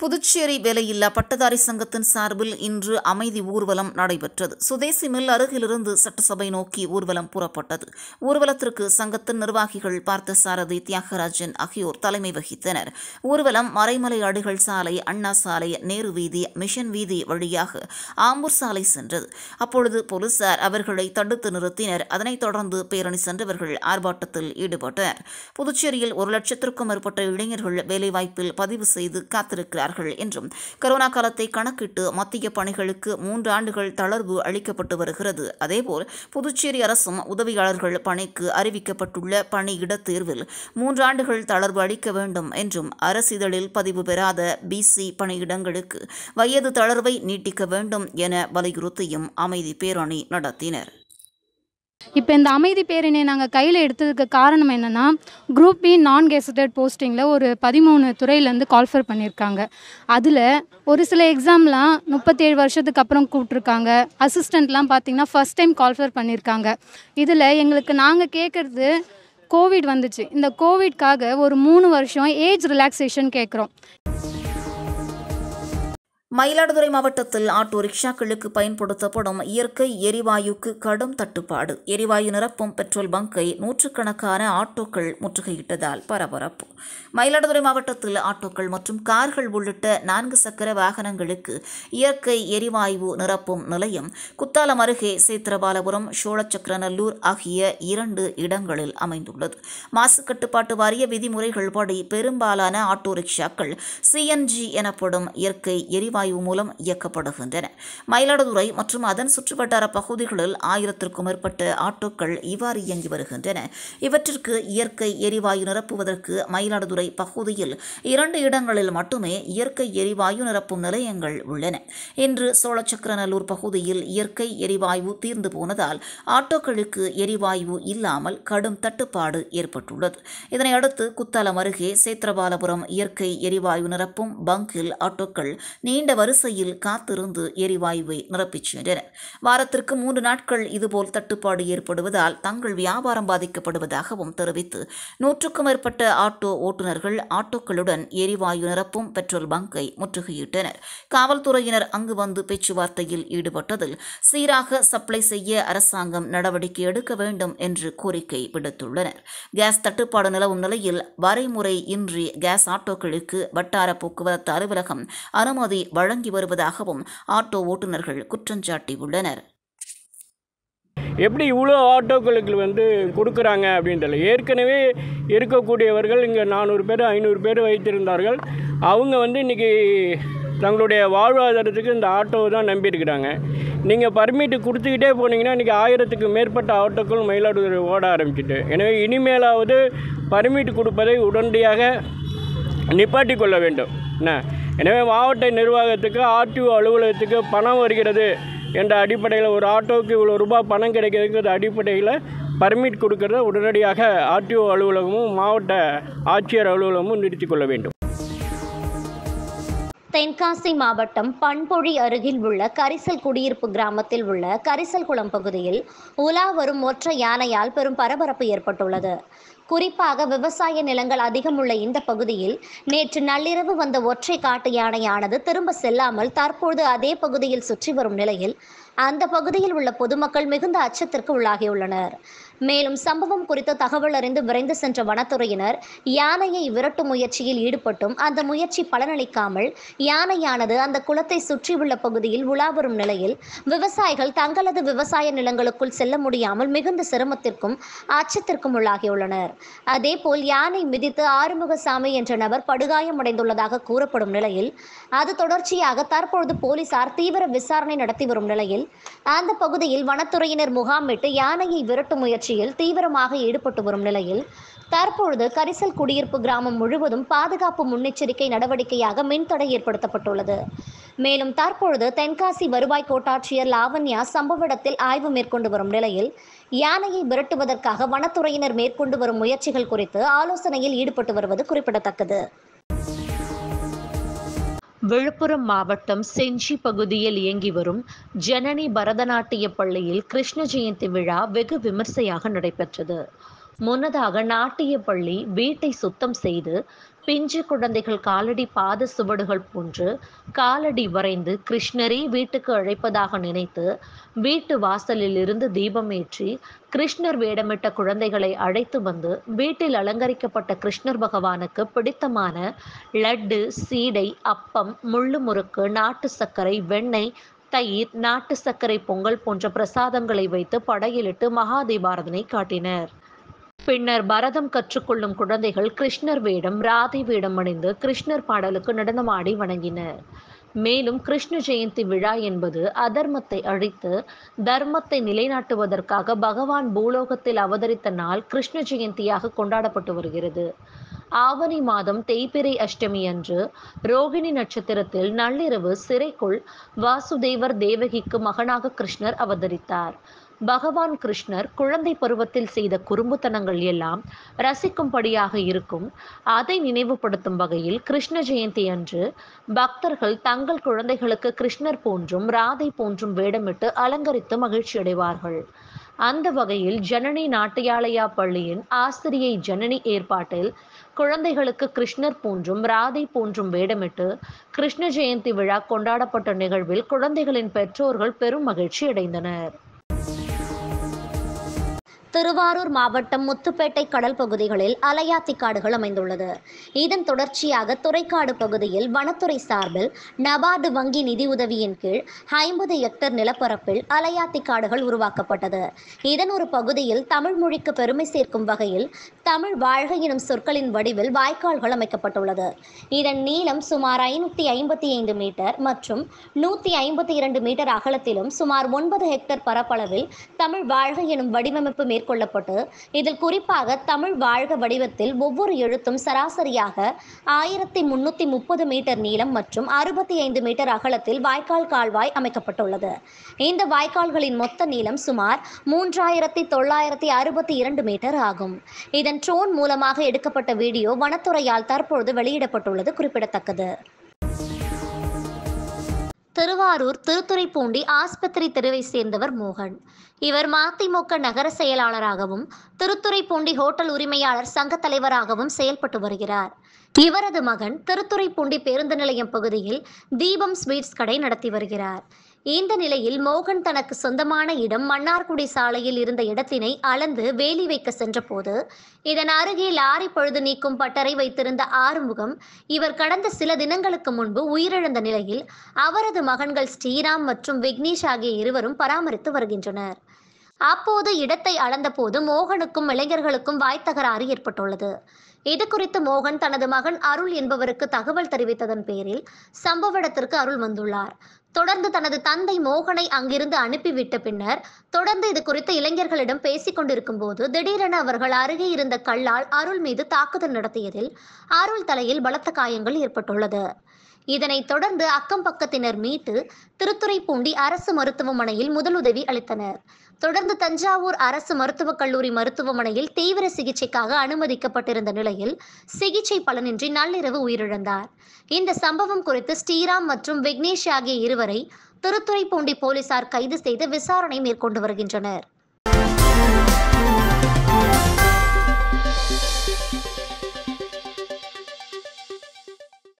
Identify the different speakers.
Speaker 1: புதுச்சேரி வேலையில்லா பட்டதாரி சங்கத்தின் சார்பில் இன்று அமைதி ஊர்வலம் நடைபெற்றது சுதேசி மில் அருகிலிருந்து சட்டசபை நோக்கி ஊர்வலம் புறப்பட்டது ஊர்வலத்திற்கு சங்கத்தின் நிர்வாகிகள் பார்த்தசாரதி தியாகராஜன் ஆகியோர் தலைமை வகித்தனர் ஊர்வலம் மறைமலை அடிகள் சாலை அண்ணா சாலை நேரு வீதி மிஷன் வீதி வழியாக ஆம்பூர் சாலை சென்றது அப்பொழுது போலீசார் அவர்களை தடுத்து நிறுத்தினர் அதனைத் தொடர்ந்து பேரணி சென்றவர்கள் ஆர்ப்பாட்டத்தில் ஈடுபட்டனர் புதுச்சேரியில் ஒரு லட்சத்திற்கும் மேற்பட்ட இளைஞர்கள் வேலைவாய்ப்பில் பதிவு செய்து காத்திருக்கிறார் வருகிறார்கள் என்றும் கரோனா காலத்தை கணக்கிட்டு மத்திய பணிகளுக்கு மூன்று ஆண்டுகள் தளர்வு அளிக்கப்பட்டு வருகிறது அதேபோல் புதுச்சேரி அரசும் உதவியாளர்கள் பணிக்கு அறிவிக்கப்பட்டுள்ள பணியிட தேர்வில் மூன்று ஆண்டுகள் தளர்வு அளிக்க வேண்டும் என்றும் அரசிதழில் பதிவு பெறாத பிசி பணியிடங்களுக்கு வயது தளர்வை நீட்டிக்க வேண்டும் என வலியுறுத்தியும் அமைதி பேரணி நடத்தினர்
Speaker 2: இப்போ இந்த அமைதி பேரினை நாங்கள் கையில் எடுத்ததுக்கு காரணம் என்னென்னா குரூப் பி நான் கெசட்டட் போஸ்டிங்கில் ஒரு பதிமூணு துறையிலேருந்து கால்ஃபர் பண்ணியிருக்காங்க அதில் ஒரு சில எக்ஸாம்லாம் முப்பத்தேழு வருஷத்துக்கு அப்புறம் கூப்பிட்ருக்காங்க அசிஸ்டண்ட்லாம் பார்த்திங்கன்னா ஃபஸ்ட் டைம் கால்ஃபர் பண்ணியிருக்காங்க இதில் எங்களுக்கு நாங்கள் கேட்குறது கோவிட் வந்துச்சு இந்த கோவிட்காக ஒரு மூணு வருஷம் ஏஜ் ரிலாக்ஸேஷன் கேட்குறோம்
Speaker 1: மயிலாடுதுறை மாவட்டத்தில் ஆட்டோ ரிக்ஷாக்களுக்கு பயன்படுத்தப்படும் இயற்கை எரிவாயுக்கு கடும் தட்டுப்பாடு எரிவாயு நிரப்பும் பெட்ரோல் பங்கை நூற்றுக்கணக்கான ஆட்டோக்கள் முற்றுகையிட்டதால் பரபரப்பு மயிலாடுதுறை மாவட்டத்தில் ஆட்டோக்கள் மற்றும் கார்கள் உள்ளிட்ட நான்கு சக்கர வாகனங்களுக்கு இயற்கை எரிவாயு நிரப்பும் நிலையம் குத்தாலம் அருகே சேத்திரபாலபுரம் சோழச்சக்கரநல்லூர் ஆகிய இரண்டு இடங்களில் அமைந்துள்ளது மாசு கட்டுப்பாட்டு வாரிய விதிமுறைகள் படி பெரும்பாலான ஆட்டோ ரிக்ஷாக்கள் சிஎன்ஜி எனப்படும் இயற்கை எரிவாயு எரிவாயு மூலம் இயக்கப்படுகின்றன மயிலாடுதுறை மற்றும் அதன் சுற்றுவட்டார பகுதிகளில் ஆயிரத்திற்கும் மேற்பட்ட ஆட்டோக்கள் இவ்வாறு இயங்கி வருகின்றன இவற்றிற்கு இயற்கை எரிவாயு நிரப்புவதற்கு மயிலாடுதுறை பகுதியில் இரண்டு இடங்களில் மட்டுமே இயற்கை எரிவாயு நிரப்பும் நிலையங்கள் உள்ளன இன்று சோழச்சக்கரநல்லூர் பகுதியில் இயற்கை எரிவாயு தீர்ந்து போனதால் ஆட்டோக்களுக்கு எரிவாயு இல்லாமல் கடும் தட்டுப்பாடு ஏற்பட்டுள்ளது இதனையடுத்து குத்தாலம் அருகே சேத்திரபாலபுரம் இயற்கை எரிவாயு நிரப்பும் பங்கில் ஆட்டோக்கள் நீண்ட நீண்ட வரிசையில் காத்திருந்து எரிவாயுவை நிரப்பிச் சென்றனர் வாரத்திற்கு மூன்று நாட்கள் இதுபோல் தட்டுப்பாடு ஏற்படுவதால் தங்கள் வியாபாரம் பாதிக்கப்படுவதாகவும் தெரிவித்து நூற்றுக்கும் மேற்பட்ட ஆட்டோ ஓட்டுநர்கள் ஆட்டோக்களுடன் எரிவாயு நிரப்பும் பெட்ரோல் பங்கை முற்றுகையிட்டனர் காவல்துறையினர் அங்கு வந்து பேச்சுவார்த்தையில் ஈடுபட்டதில் சீராக சப்ளை செய்ய அரசாங்கம் நடவடிக்கை எடுக்க வேண்டும் என்று கோரிக்கை விடுத்துள்ளனர் கேஸ் தட்டுப்பாடு நிலவும் நிலையில் வரைமுறை இன்றி கேஸ் ஆட்டோக்களுக்கு வட்டார போக்குவரத்து அலுவலகம் அனுமதி வழங்கி வருவதாகவும் ஆட்டோ ஓட்டுநர்கள் குற்றஞ்சாட்டியுள்ளனர்
Speaker 3: எப்படி இவ்வளோ ஆட்டோக்களுக்கு வந்து கொடுக்குறாங்க அப்படின்றல ஏற்கனவே இருக்கக்கூடியவர்கள் இங்கே நானூறு பேர் ஐநூறு பேர் வைத்திருந்தார்கள் அவங்க வந்து இன்றைக்கி தங்களுடைய வாழ்வாதாரத்துக்கு இந்த ஆட்டோவை தான் நம்பியிருக்கிறாங்க நீங்கள் பர்மிட்டு கொடுத்துக்கிட்டே போனீங்கன்னா இன்றைக்கி ஆயிரத்துக்கு மேற்பட்ட ஆட்டோக்கள் மயிலாடுதுறை ஓட ஆரம்பிச்சுட்டு எனவே இனிமேலாவது பர்மிட் கொடுப்பதை உடனடியாக நிப்பாட்டி கொள்ள வேண்டும் என்ன எனவே மாவட்ட நிர்வாகத்துக்கு ஆர்டிஓ அலுவலகத்துக்கு பணம் வருகிறது என்ற அடிப்படையில் ஒரு ஆட்டோவுக்கு இவ்வளோ ரூபாய் பணம் கிடைக்கிறதுங்கிற அடிப்படையில் பர்மிட் கொடுக்கறத உடனடியாக ஆர்டிஓ அலுவலகமும் மாவட்ட ஆட்சியர் அலுவலகமும் நிறுத்திக் கொள்ள வேண்டும் தென்காசி மாவட்டம் பண்பொழி அருகில் உள்ள கரிசல் குடியிருப்பு கிராமத்தில் உள்ள கரிசல் குளம் பகுதியில் உலா வரும் ஒற்றை யானையால் பெரும் பரபரப்பு ஏற்பட்டுள்ளது குறிப்பாக விவசாய நிலங்கள் அதிகம் உள்ள இந்த பகுதியில் நேற்று நள்ளிரவு வந்த ஒற்றை காட்டு யானையானது திரும்ப செல்லாமல் தற்போது அதே பகுதியில் சுற்றி வரும் நிலையில் அந்த பகுதியில் உள்ள பொதுமக்கள் மிகுந்த அச்சத்திற்கு உள்ளாகியுள்ளனர் மேலும் சம்பவம் குறித்து தகவல் அறிந்து விரைந்து சென்ற வனத்துறையினர் யானையை விரட்டும் முயற்சியில் ஈடுபட்டும் அந்த முயற்சி பலனளிக்காமல் யானையானது அந்த குளத்தை சுற்றியுள்ள பகுதியில் உலாவரும் நிலையில் விவசாயிகள் தங்களது விவசாய நிலங்களுக்குள் செல்ல முடியாமல் மிகுந்த சிரமத்திற்கும் அச்சத்திற்கும் உள்ளாகியுள்ளனர் அதேபோல் யானை மிதித்து ஆறுமுகசாமி என்ற நபர் படுகாயமடைந்துள்ளதாக கூறப்படும் நிலையில் அது தொடர்ச்சியாக தற்பொழுது போலீசார் தீவிர விசாரணை நடத்தி வரும் நிலையில் அந்த பகுதியில் வனத்துறையினர் முகாமிட்டு யானையை விரட்டும் முயற்சியில் தீவிரமாக ஈடுபட்டு வரும் நிலையில் தற்பொழுது கரிசல் குடியிருப்பு கிராமம் முழுவதும் பாதுகாப்பு முன்னெச்சரிக்கை நடவடிக்கையாக மின்தடை ஏற்படுத்தப்பட்டுள்ளது மேலும் தற்பொழுது தென்காசி வருவாய் கோட்டாட்சியர் லாவண்யா சம்பவ இடத்தில் ஆய்வு மேற்கொண்டு வரும் நிலையில் யானையை விரட்டுவதற்காக வனத்துறையினர் மேற்கொண்டு வரும் முயற்சிகள் குறித்து ஆலோசனையில் ஈடுபட்டு வருவது குறிப்பிடத்தக்கது
Speaker 2: விழுப்புரம் மாவட்டம் செஞ்சி பகுதியில் இயங்கி வரும் ஜனனி பரதநாட்டிய பள்ளியில் கிருஷ்ண ஜெயந்தி விழா வெகு விமர்சையாக நடைபெற்றது முன்னதாக நாட்டிய பள்ளி வீட்டை சுத்தம் செய்து பிஞ்சு குழந்தைகள் காலடி பாத சுவடுகள் போன்று காலடி வரைந்து கிருஷ்ணரை வீட்டுக்கு அழைப்பதாக நினைத்து வீட்டு வாசலில் இருந்து தீபம் ஏற்றி கிருஷ்ணர் வேடமிட்ட குழந்தைகளை அழைத்து வந்து வீட்டில் அலங்கரிக்கப்பட்ட கிருஷ்ணர் பகவானுக்கு பிடித்தமான லட்டு சீடை அப்பம் முள்ளு முறுக்கு நாட்டு சர்க்கரை வெண்ணெய் தயிர் நாட்டு சர்க்கரை பொங்கல் போன்ற பிரசாதங்களை வைத்து படையிலிட்டு மகா தீபாரதனை காட்டினர் பின்னர் பரதம் கற்றுக்கொள்ளும் குழந்தைகள் கிருஷ்ணர் வேடம் ராதை வேடம் அணிந்து கிருஷ்ணர் பாடலுக்கு நடனமாடி வணங்கினர் மேலும் கிருஷ்ண ஜெயந்தி விழா என்பது அதர்மத்தை அழித்து தர்மத்தை நிலைநாட்டுவதற்காக பகவான் பூலோகத்தில் அவதரித்த நாள் கிருஷ்ண ஜெயந்தியாக கொண்டாடப்பட்டு வருகிறது ஆவணி மாதம் தேய்பிரை அஷ்டமி அன்று ரோகிணி நட்சத்திரத்தில் நள்ளிரவு சிறைக்குள் வாசுதேவர் தேவகிக்கு மகனாக கிருஷ்ணர் அவதரித்தார் பகவான் கிருஷ்ணர் குழந்தை பருவத்தில் செய்த குறும்புத்தனங்கள் எல்லாம் ரசிக்கும்படியாக இருக்கும் அதை நினைவுபடுத்தும் வகையில் கிருஷ்ண ஜெயந்தி அன்று பக்தர்கள் தங்கள் குழந்தைகளுக்கு கிருஷ்ணர் போன்றும் ராதை போன்றும் வேடமிட்டு அலங்கரித்து மகிழ்ச்சியடைவார்கள் அந்த வகையில் ஜனனி நாட்டியாலயா பள்ளியின் ஆசிரியை ஜனனி ஏற்பாட்டில் குழந்தைகளுக்கு கிருஷ்ணர் போன்றும் ராதை போன்றும் வேடமிட்டு கிருஷ்ண ஜெயந்தி விழா கொண்டாடப்பட்ட நிகழ்வில் குழந்தைகளின் பெற்றோர்கள் பெரும் மகிழ்ச்சி அடைந்தனர் திருவாரூர் மாவட்டம் முத்துப்பேட்டை கடல்
Speaker 3: பகுதிகளில் அலையாத்தி காடுகள் அமைந்துள்ளது இதன் தொடர்ச்சியாக துறைக்காடு பகுதியில் வனத்துறை சார்பில் நபார்டு வங்கி நிதி உதவியின் கீழ் ஐம்பது ஹெக்டர் நிலப்பரப்பில் அலையாத்தி காடுகள் உருவாக்கப்பட்டது இதன் ஒரு பகுதியில் தமிழ் மொழிக்கு பெருமை சேர்க்கும் வகையில் தமிழ் வாழ்க எனும் சொற்களின் வடிவில் வாய்க்கால்கள் அமைக்கப்பட்டுள்ளது இதன் நீளம் சுமார் ஐநூற்றி ஐம்பத்தி ஐந்து மீட்டர் மற்றும் நூற்றி ஐம்பத்தி இரண்டு மீட்டர் அகலத்திலும் சுமார் ஒன்பது ஹெக்டர் பரப்பளவில் தமிழ் வாழ்க எனும் வடிவமைப்பு மேற்கொள்ளப்பட்டு இதில் குறிப்பாக தமிழ் வாழ்க வடிவத்தில் ஒவ்வொரு எழுத்தும் சராசரியாக ஆயிரத்தி முன்னூத்தி முப்பது மீட்டர் நீளம் மற்றும் அறுபத்தி ஐந்து மீட்டர் அகலத்தில் வாய்க்கால் கால்வாய் அமைக்கப்பட்டுள்ளது இந்த வாய்க்கால்களின் மொத்த நீளம் சுமார் மூன்றாயிரத்தி தொள்ளாயிரத்தி அறுபத்தி இரண்டு மீட்டர் ஆகும் இதன் ட்ரோன் மூலமாக எடுக்கப்பட்ட வீடியோ வனத்துறையால் தற்பொழுது வெளியிடப்பட்டுள்ளது குறிப்பிடத்தக்கது திருவாரூர் திருத்துறைப்பூண்டி ஆஸ்பத்திரி தெருவை சேர்ந்தவர் மோகன் இவர் மதிமுக நகர செயலாளராகவும் திருத்துறைப்பூண்டி ஹோட்டல் உரிமையாளர் சங்க தலைவராகவும் செயல்பட்டு வருகிறார் இவரது மகன் திருத்துறைப்பூண்டி பேருந்து நிலையம் பகுதியில் தீபம் ஸ்வீட்ஸ் கடை நடத்தி வருகிறார் இந்த நிலையில் மோகன் தனக்கு சொந்தமான இடம் மன்னார்குடி சாலையில் இருந்த இடத்தினை அளந்து வேலி வைக்க சென்றபோது இதன் அருகே லாரி பழுது நீக்கும் பட்டறை வைத்திருந்த ஆறுமுகம் இவர் கடந்த சில தினங்களுக்கு முன்பு உயிரிழந்த நிலையில் அவரது மகன்கள் ஸ்ரீராம் மற்றும் விக்னேஷ் ஆகிய இருவரும் பராமரித்து வருகின்றனர் அப்போது இடத்தை அளந்தபோது மோகனுக்கும் இளைஞர்களுக்கும் வாய்த்தகராறு ஏற்பட்டுள்ளது இது குறித்து மோகன் தனது மகன் அருள் என்பவருக்கு தகவல் தெரிவித்ததன் பேரில் சம்பவ இடத்திற்கு அருள் வந்துள்ளார் தொடர்ந்து தனது தந்தை மோகனை அங்கிருந்து அனுப்பிவிட்ட பின்னர் தொடர்ந்து இது குறித்து இளைஞர்களிடம் பேசிக் கொண்டிருக்கும் போது திடீரென அவர்கள் அருகே இருந்த கல்லால் அருள் மீது தாக்குதல் நடத்தியதில் அருள் தலையில் பலத்த காயங்கள் ஏற்பட்டுள்ளது இதனைத் தொடர்ந்து அக்கம் பக்கத்தினர் மீட்டு திருத்துறைப்பூண்டி அரசு மருத்துவமனையில் முதலுதவி அளித்தனர் தொடர்ந்து தஞ்சாவூர் அரசு மருத்துவக் கல்லூரி மருத்துவமனையில் தீவிர சிகிச்சைக்காக அனுமதிக்கப்பட்டிருந்த நிலை நிலையில் சிகிச்சை பலனின்றி நள்ளிரவு உயிரிழந்தார் இந்த சம்பவம் குறித்து ஸ்ரீராம் மற்றும் விக்னேஷ் ஆகிய இருவரை திருத்துறைப்பூண்டி போலீசார் கைது செய்து விசாரணை மேற்கொண்டு வருகின்றனர்